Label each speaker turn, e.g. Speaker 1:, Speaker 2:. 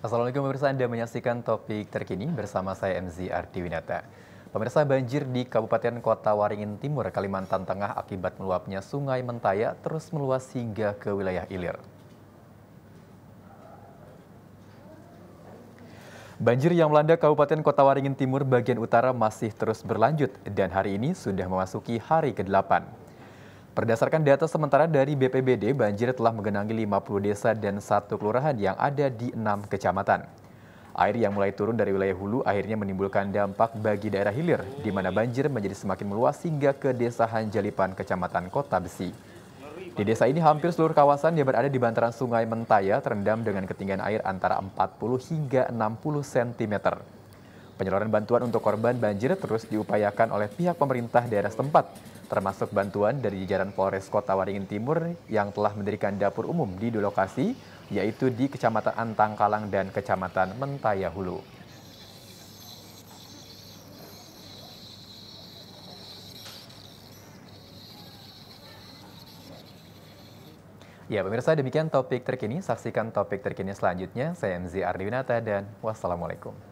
Speaker 1: Assalamualaikum pemirsa, Anda menyaksikan topik terkini bersama saya MZ Winata. Pemirsa banjir di Kabupaten Kota Waringin Timur, Kalimantan Tengah akibat meluapnya Sungai Mentaya terus meluas hingga ke wilayah ilir. Banjir yang melanda Kabupaten Kota Waringin Timur bagian utara masih terus berlanjut dan hari ini sudah memasuki hari ke-8. Berdasarkan data sementara dari BPBD, banjir telah menggenangi 50 desa dan satu kelurahan yang ada di enam kecamatan. Air yang mulai turun dari wilayah hulu akhirnya menimbulkan dampak bagi daerah hilir, di mana banjir menjadi semakin meluas hingga ke desa Hanjalipan, kecamatan Kota Besi. Di desa ini hampir seluruh kawasan yang berada di bantaran sungai Mentaya terendam dengan ketinggian air antara 40 hingga 60 cm. Penyaluran bantuan untuk korban banjir terus diupayakan oleh pihak pemerintah daerah setempat, termasuk bantuan dari jajaran Polres Kota Waringin Timur yang telah mendirikan dapur umum di dua lokasi, yaitu di Kecamatan Antangkalang dan Kecamatan Mentayahulu. Ya, pemirsa demikian topik terkini. Saksikan topik terkini selanjutnya. Saya MZ Ardiwinata dan wassalamualaikum.